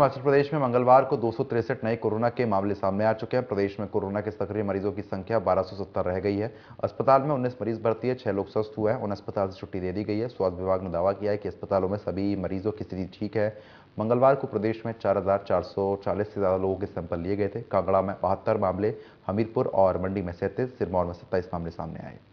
हिमाचल प्रदेश में मंगलवार को दो नए कोरोना के मामले सामने आ चुके हैं प्रदेश में कोरोना के सक्रिय मरीजों की संख्या बारह रह गई है अस्पताल में उन्नीस मरीज भर्ती है छह लोग स्वस्थ हुए हैं उन अस्पताल से छुट्टी दे दी गई है स्वास्थ्य विभाग ने दावा किया है कि अस्पतालों में सभी मरीजों की स्थिति ठीक है मंगलवार को प्रदेश में चार से ज़्यादा लोगों के सैंपल लिए गए थे कांगड़ा में बहत्तर मामले हमीरपुर और मंडी में सैंतीस सिरमौर में सत्ताईस मामले सामने आए